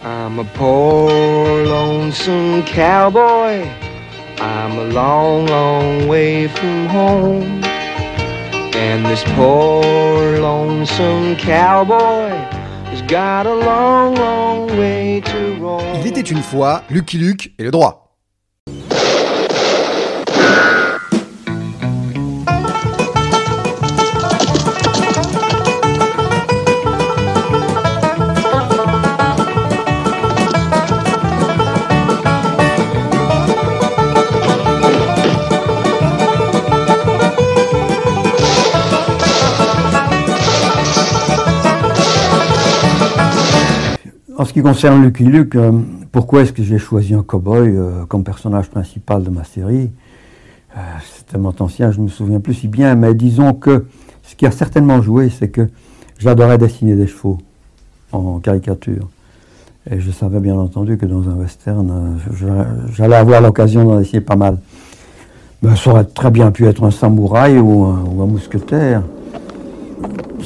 I'm a poor, lonesome cowboy. I'm a long, long way from home. And this poor, lonesome cowboy has got a long, long way to roam. Il était une fois Lucky Luke et le droit. En ce qui concerne Lucky Luke, euh, pourquoi est-ce que j'ai choisi un cowboy boy euh, comme personnage principal de ma série euh, C'est tellement ancien, je ne me souviens plus si bien, mais disons que ce qui a certainement joué, c'est que j'adorais dessiner des chevaux en caricature. Et je savais bien entendu que dans un western, j'allais avoir l'occasion d'en essayer pas mal. Mais ben, ça aurait très bien pu être un samouraï ou un mousquetaire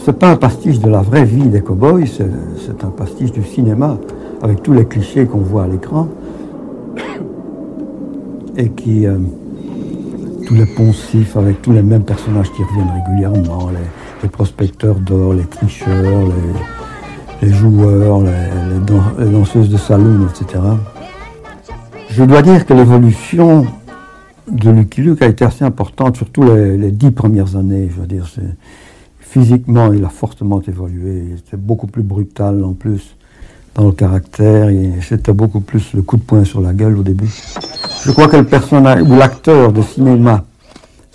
c'est pas un pastiche de la vraie vie des cow-boys, c'est un pastiche du cinéma, avec tous les clichés qu'on voit à l'écran, et qui. Euh, tous les poncifs, avec tous les mêmes personnages qui reviennent régulièrement, les, prospecteurs d'or, les tricheurs, les, joueurs, les, danseuses de salon, etc. Je dois dire que l'évolution de Lucky Luke a été assez importante, surtout les, dix premières années, je veux dire physiquement, il a fortement évolué. Il beaucoup plus brutal en plus dans le caractère. C'était beaucoup plus le coup de poing sur la gueule au début. Je crois que le personnage ou l'acteur de cinéma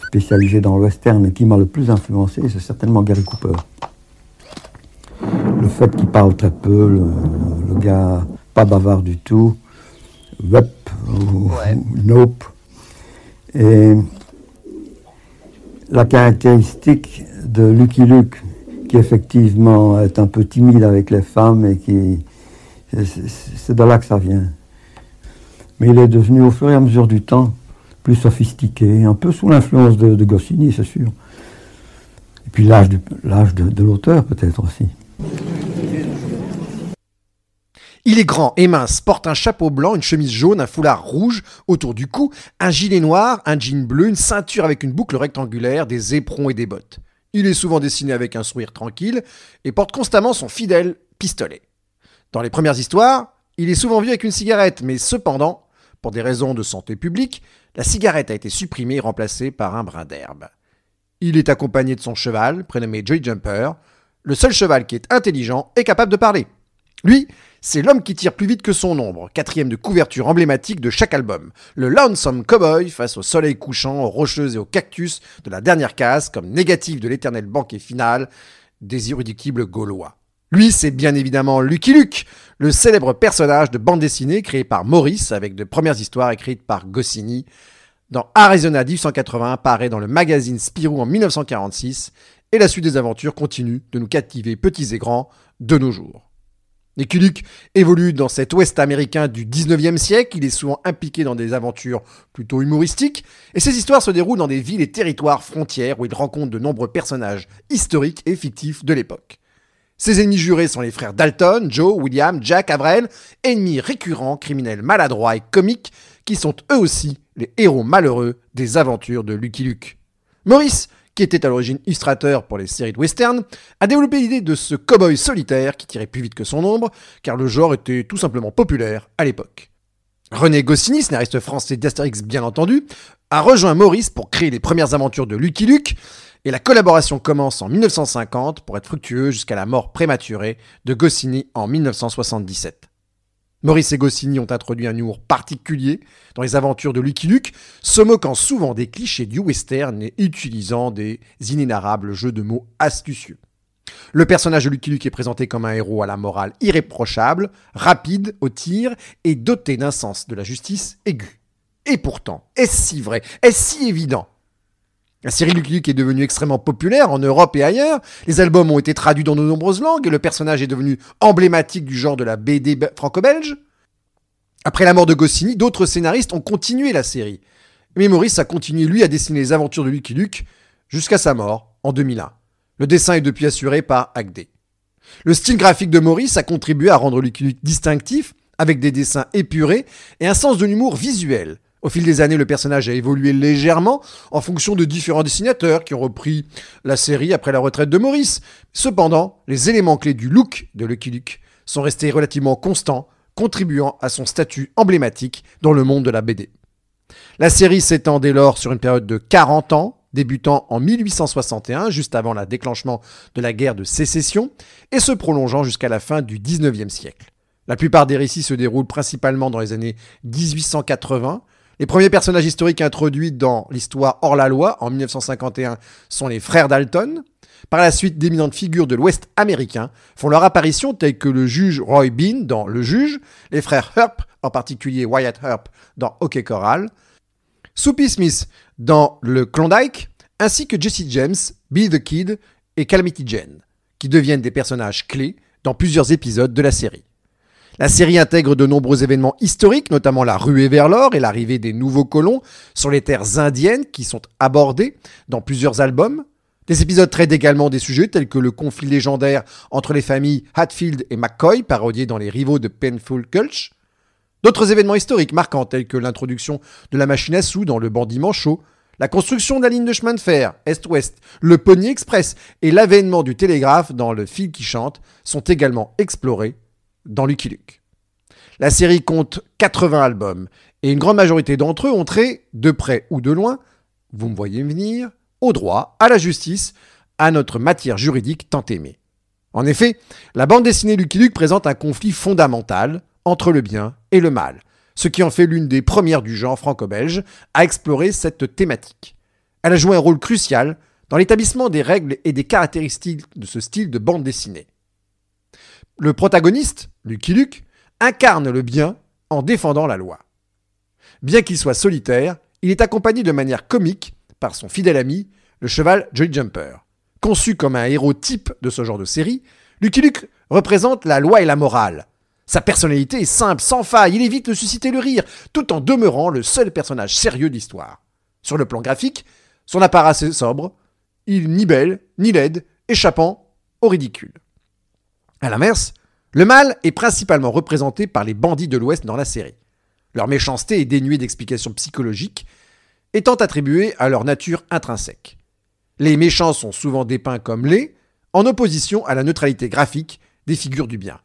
spécialisé dans le western qui m'a le plus influencé, c'est certainement Gary Cooper. Le fait qu'il parle très peu, le, gars pas bavard du tout, wep, ou, nope la caractéristique de Lucky Luke, qui effectivement est un peu timide avec les femmes et qui. C'est de là que ça vient. Mais il est devenu au fur et à mesure du temps plus sophistiqué, un peu sous l'influence de, Goscinny, c'est sûr. Et puis l'âge de l'auteur peut-être aussi. Il est grand et mince, porte un chapeau blanc, une chemise jaune, un foulard rouge autour du cou, un gilet noir, un jean bleu, une ceinture avec une boucle rectangulaire, des éperons et des bottes. Il est souvent dessiné avec un sourire tranquille et porte constamment son fidèle pistolet. Dans les premières histoires, il est souvent vu avec une cigarette, mais cependant, pour des raisons de santé publique, la cigarette a été supprimée et remplacée par un brin d'herbe. Il est accompagné de son cheval, prénommé Joy Jumper, le seul cheval qui est intelligent et capable de parler. Lui, c'est l'homme qui tire plus vite que son ombre, quatrième de couverture emblématique de chaque album. Le Lonesome Cowboy face au soleil couchant, aux rocheuses et aux cactus de la dernière case, comme négatif de l'éternel banquet final des irréductibles gaulois. Lui, c'est bien évidemment Lucky Luke, le célèbre personnage de bande dessinée créé par Maurice avec de premières histoires écrites par Goscinny dans Arizona 1981, paraît dans le magazine Spirou en 1946, et la suite des aventures continue de nous captiver petits et grands de nos jours. Luke évolue dans cet ouest américain du 19e siècle, il est souvent impliqué dans des aventures plutôt humoristiques, et ses histoires se déroulent dans des villes et territoires frontières où il rencontre de nombreux personnages historiques et fictifs de l'époque. Ses ennemis jurés sont les frères Dalton, Joe, William, Jack, Avrel, ennemis récurrents, criminels maladroits et comiques, qui sont eux aussi les héros malheureux des aventures de Lucky Luke. Maurice qui était à l'origine illustrateur pour les séries de western, a développé l'idée de ce cow-boy solitaire qui tirait plus vite que son ombre, car le genre était tout simplement populaire à l'époque. René Goscinny, scénariste français d'Astérix bien entendu, a rejoint Maurice pour créer les premières aventures de Lucky Luke, et la collaboration commence en 1950 pour être fructueuse jusqu'à la mort prématurée de Goscinny en 1977. Maurice et Goscinny ont introduit un humour particulier dans les aventures de Lucky Luke, se moquant souvent des clichés du western et utilisant des inénarrables jeux de mots astucieux. Le personnage de Lucky Luke est présenté comme un héros à la morale irréprochable, rapide au tir et doté d'un sens de la justice aigu. Et pourtant, est-ce si vrai Est-ce si évident la série Lucky Luke est devenue extrêmement populaire en Europe et ailleurs. Les albums ont été traduits dans de nombreuses langues et le personnage est devenu emblématique du genre de la BD franco-belge. Après la mort de Goscinny, d'autres scénaristes ont continué la série. Mais Maurice a continué, lui, à dessiner les aventures de Lucky Luke jusqu'à sa mort en 2001. Le dessin est depuis assuré par Agde. Le style graphique de Maurice a contribué à rendre Lucky Luke distinctif, avec des dessins épurés et un sens de l'humour visuel. Au fil des années, le personnage a évolué légèrement en fonction de différents dessinateurs qui ont repris la série après la retraite de Maurice. Cependant, les éléments clés du look de Lucky Luke sont restés relativement constants, contribuant à son statut emblématique dans le monde de la BD. La série s'étend dès lors sur une période de 40 ans, débutant en 1861, juste avant le déclenchement de la guerre de sécession, et se prolongeant jusqu'à la fin du 19e siècle. La plupart des récits se déroulent principalement dans les années 1880, les premiers personnages historiques introduits dans l'histoire hors la loi en 1951 sont les frères Dalton. Par la suite, d'éminentes figures de l'Ouest américain font leur apparition tels que le juge Roy Bean dans Le Juge, les frères Herp, en particulier Wyatt Herp dans Hockey Choral, Soupy Smith dans Le Klondike, ainsi que Jesse James, Be the Kid et Calamity Jane, qui deviennent des personnages clés dans plusieurs épisodes de la série. La série intègre de nombreux événements historiques, notamment la ruée vers l'or et l'arrivée des nouveaux colons sur les terres indiennes qui sont abordés dans plusieurs albums. Des épisodes traitent également des sujets tels que le conflit légendaire entre les familles Hatfield et McCoy, parodié dans les rivaux de Painful Gulch. D'autres événements historiques marquants tels que l'introduction de la machine à sous dans le bandit manchot, la construction de la ligne de chemin de fer Est-Ouest, le Pony Express et l'avènement du télégraphe dans le fil qui chante sont également explorés dans Lucky Luke. La série compte 80 albums et une grande majorité d'entre eux ont trait, de près ou de loin, vous me voyez venir, au droit, à la justice, à notre matière juridique tant aimée. En effet, la bande dessinée Lucky Luke présente un conflit fondamental entre le bien et le mal, ce qui en fait l'une des premières du genre franco-belge à explorer cette thématique. Elle a joué un rôle crucial dans l'établissement des règles et des caractéristiques de ce style de bande dessinée. Le protagoniste, Lucky Luke, incarne le bien en défendant la loi. Bien qu'il soit solitaire, il est accompagné de manière comique par son fidèle ami, le cheval Jolly Jumper. Conçu comme un héros type de ce genre de série, Lucky Luke représente la loi et la morale. Sa personnalité est simple, sans faille, il évite de susciter le rire, tout en demeurant le seul personnage sérieux de l'histoire. Sur le plan graphique, son apparat est sobre, il n'est ni belle, ni laide, échappant au ridicule. A l'inverse, le mal est principalement représenté par les bandits de l'Ouest dans la série. Leur méchanceté est dénuée d'explications psychologiques, étant attribuée à leur nature intrinsèque. Les méchants sont souvent dépeints comme les, en opposition à la neutralité graphique des figures du bien.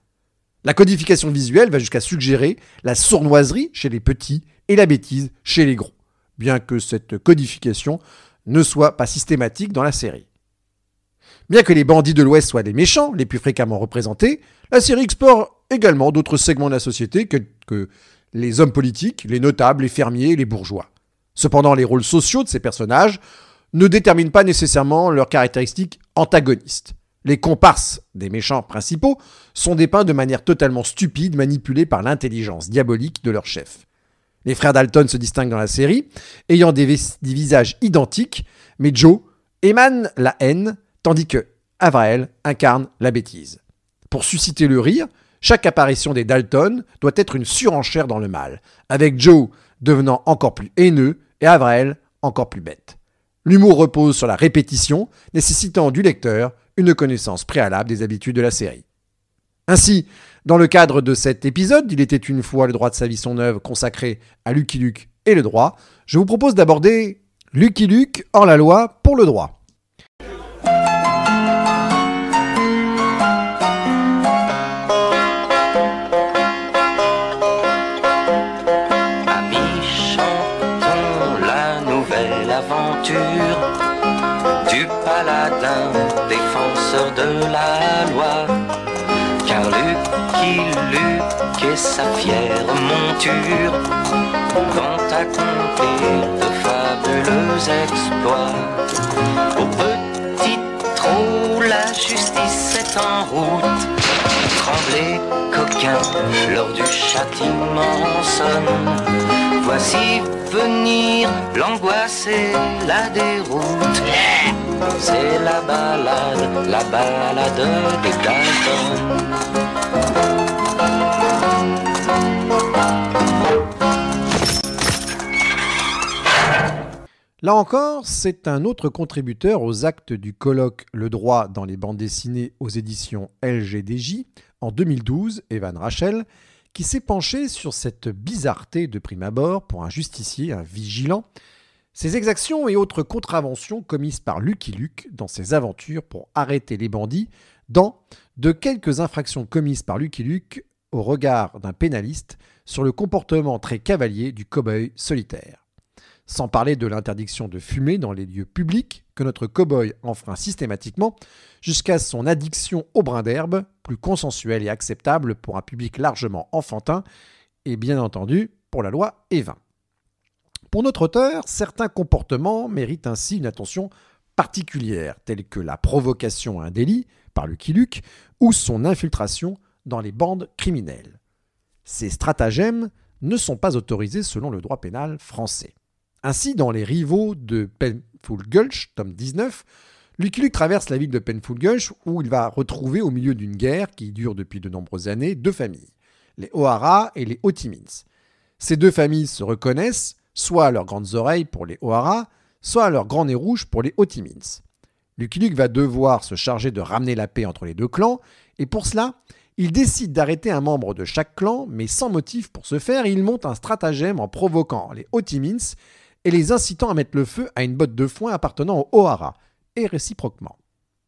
La codification visuelle va jusqu'à suggérer la sournoiserie chez les petits et la bêtise chez les gros, bien que cette codification ne soit pas systématique dans la série. Bien que les bandits de l'Ouest soient des méchants, les plus fréquemment représentés, la série explore également d'autres segments de la société que, les hommes politiques, les notables, les fermiers, les bourgeois. Cependant, les rôles sociaux de ces personnages ne déterminent pas nécessairement leurs caractéristiques antagonistes. Les comparses des méchants principaux sont dépeints de manière totalement stupide, manipulés par l'intelligence diabolique de leur chef. Les frères Dalton se distinguent dans la série, ayant des visages identiques, mais Joe émane la haine tandis que Avrael incarne la bêtise. Pour susciter le rire, chaque apparition des Dalton doit être une surenchère dans le mal, avec Joe devenant encore plus haineux et Avraël encore plus bête. L'humour repose sur la répétition, nécessitant du lecteur une connaissance préalable des habitudes de la série. Ainsi, dans le cadre de cet épisode, il était une fois le droit de sa vie son œuvre consacrée à Lucky Luke et le droit, je vous propose d'aborder Lucky Luke hors la loi pour le droit. sa fière monture à accomplir de fabuleux exploits. Au petit trou, la justice est en route. Tremblez, coquin, lors du châtiment sonne. Voici venir l'angoisse et la déroute. C'est la balade, la balade des Dalton. Là encore, c'est un autre contributeur aux actes du colloque Le droit dans les bandes dessinées aux éditions LGDJ en 2012, Evan Rachel, qui s'est penché sur cette bizarreté de prime abord pour un justicier, un vigilant, Ses exactions et autres contraventions commises par Lucky Luke dans ses aventures pour arrêter les bandits dans de quelques infractions commises par Lucky Luke au regard d'un pénaliste sur le comportement très cavalier du cow-boy solitaire sans parler de l'interdiction de fumer dans les lieux publics que notre cow-boy enfreint systématiquement, jusqu'à son addiction au brin d'herbe, plus consensuelle et acceptable pour un public largement enfantin, et bien entendu pour la loi Evin. Pour notre auteur, certains comportements méritent ainsi une attention particulière, tels que la provocation à un délit par le Luke ou son infiltration dans les bandes criminelles. Ces stratagèmes ne sont pas autorisés selon le droit pénal français. Ainsi, dans Les rivaux de Penful Gulch, tome 19, Lucky Luke traverse la ville de Penful Gulch où il va retrouver au milieu d'une guerre qui dure depuis de nombreuses années deux familles, les O'Hara et les Otimins. Ces deux familles se reconnaissent, soit à leurs grandes oreilles pour les O'Hara, soit à leurs grands nez rouges pour les Otimins. Lucky Luke va devoir se charger de ramener la paix entre les deux clans et pour cela, il décide d'arrêter un membre de chaque clan, mais sans motif pour ce faire, il monte un stratagème en provoquant les Otimins et les incitant à mettre le feu à une botte de foin appartenant au O'Hara, et réciproquement.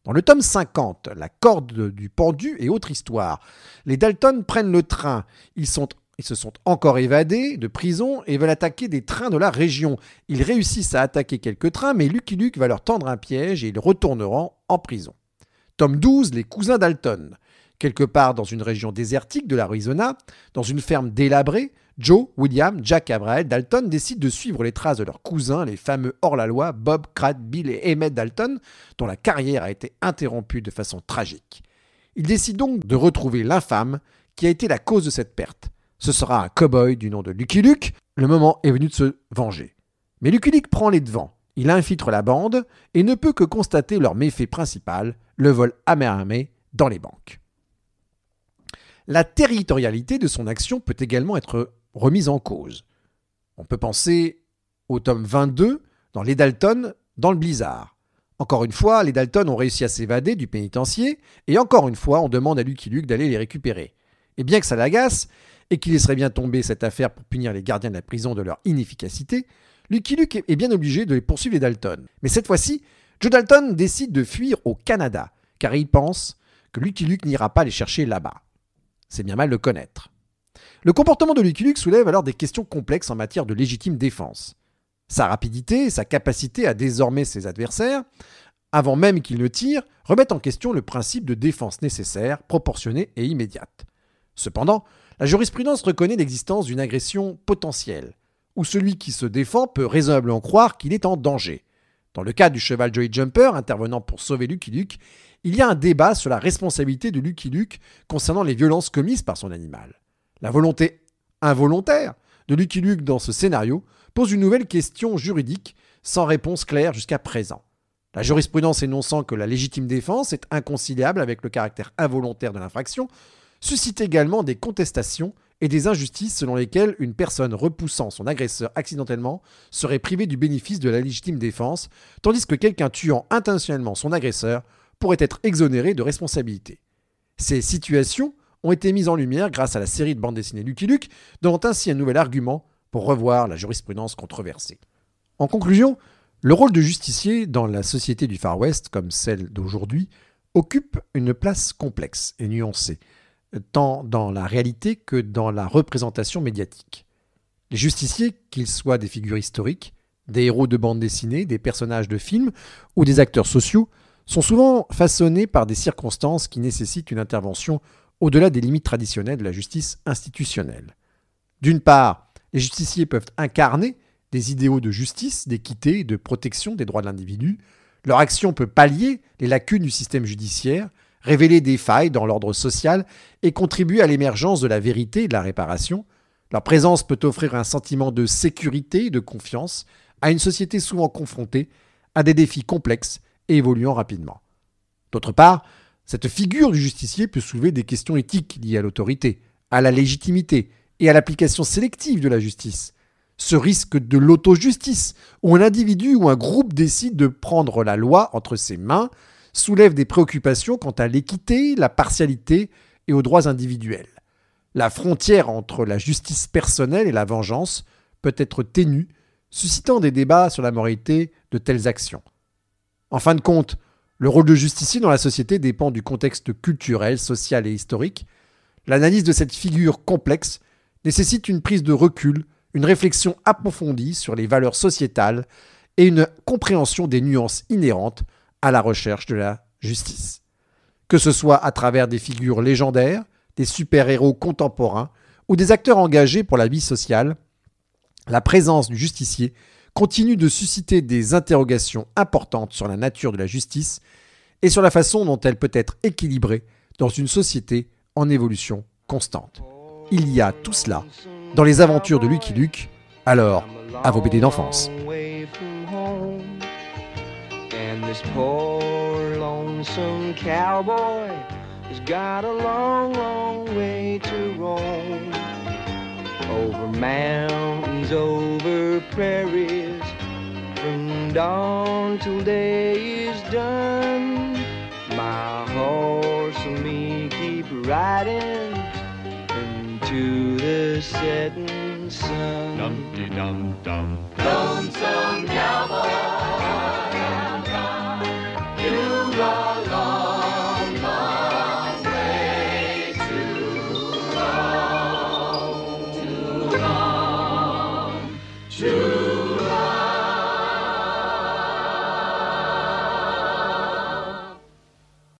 Dans le tome 50, La corde du pendu et autre histoire, les Dalton prennent le train. Ils, se sont encore évadés de prison et veulent attaquer des trains de la région. Ils réussissent à attaquer quelques trains, mais Lucky Luke va leur tendre un piège et ils retourneront en prison. Tome 12, Les cousins Dalton. Quelque part dans une région désertique de l'Arizona, dans une ferme délabrée, Joe, William, Jack Abraham, Dalton décident de suivre les traces de leurs cousins, les fameux hors-la-loi Bob, Crad, Bill et Emmett Dalton, dont la carrière a été interrompue de façon tragique. Ils décident donc de retrouver l'infâme qui a été la cause de cette perte. Ce sera un cow-boy du nom de Lucky Luke. Le moment est venu de se venger. Mais Lucky Luke prend les devants. Il infiltre la bande et ne peut que constater leur méfait principal, le vol armée dans les banques. La territorialité de son action peut également être remise en cause. On peut penser au tome 22 dans Les Dalton dans le blizzard. Encore une fois, les Dalton ont réussi à s'évader du pénitencier, et encore une fois, on demande à Lucky Luke d'aller les récupérer. Et bien que ça l'agace, et qu'il laisserait bien tomber cette affaire pour punir les gardiens de la prison de leur inefficacité, Lucky Luke est bien obligé de les poursuivre les Dalton. Mais cette fois-ci, Joe Dalton décide de fuir au Canada, car il pense que Lucky Luke n'ira pas les chercher là-bas. C'est bien mal le connaître. Le comportement de Lucky Luke soulève alors des questions complexes en matière de légitime défense. Sa rapidité et sa capacité à désormais ses adversaires, avant même qu'ils ne tirent, remettent en question le principe de défense nécessaire, proportionnée et immédiate. Cependant, la jurisprudence reconnaît l'existence d'une agression potentielle, où celui qui se défend peut raisonnablement croire qu'il est en danger. Dans le cas du cheval Joey Jumper intervenant pour sauver Lucky Luke, il y a un débat sur la responsabilité de Lucky Luke concernant les violences commises par son animal. La volonté involontaire de Lucky Luke dans ce scénario pose une nouvelle question juridique sans réponse claire jusqu'à présent. La jurisprudence énonçant que la légitime défense est inconciliable avec le caractère involontaire de l'infraction suscite également des contestations et des injustices selon lesquelles une personne repoussant son agresseur accidentellement serait privée du bénéfice de la légitime défense, tandis que quelqu'un tuant intentionnellement son agresseur pourrait être exonéré de responsabilité. Ces situations ont été mises en lumière grâce à la série de bandes dessinées Lucky Luke, donnant ainsi un nouvel argument pour revoir la jurisprudence controversée. En conclusion, le rôle de justicier dans la société du Far West, comme celle d'aujourd'hui, occupe une place complexe et nuancée, tant dans la réalité que dans la représentation médiatique. Les justiciers, qu'ils soient des figures historiques, des héros de bande dessinée, des personnages de films ou des acteurs sociaux, sont souvent façonnés par des circonstances qui nécessitent une intervention au-delà des limites traditionnelles de la justice institutionnelle. D'une part, les justiciers peuvent incarner des idéaux de justice, d'équité et de protection des droits de l'individu. Leur action peut pallier les lacunes du système judiciaire, révéler des failles dans l'ordre social et contribuer à l'émergence de la vérité et de la réparation. Leur présence peut offrir un sentiment de sécurité et de confiance à une société souvent confrontée à des défis complexes et évoluant rapidement. D'autre part, cette figure du justicier peut soulever des questions éthiques liées à l'autorité, à la légitimité et à l'application sélective de la justice. Ce risque de l'auto-justice, où un individu ou un groupe décide de prendre la loi entre ses mains, soulève des préoccupations quant à l'équité, la partialité et aux droits individuels. La frontière entre la justice personnelle et la vengeance peut être ténue, suscitant des débats sur la moralité de telles actions. En fin de compte, le rôle de justicier dans la société dépend du contexte culturel, social et historique. L'analyse de cette figure complexe nécessite une prise de recul, une réflexion approfondie sur les valeurs sociétales et une compréhension des nuances inhérentes à la recherche de la justice. Que ce soit à travers des figures légendaires, des super-héros contemporains ou des acteurs engagés pour la vie sociale, la présence du justicier continue de susciter des interrogations importantes sur la nature de la justice et sur la façon dont elle peut être équilibrée dans une société en évolution constante. Il y a tout cela dans les aventures de Lucky Luke, alors à vos BD d'enfance. on till day is done. My horse and me keep riding into the setting sun. Dum dee dum dum. Lonesome cowboy.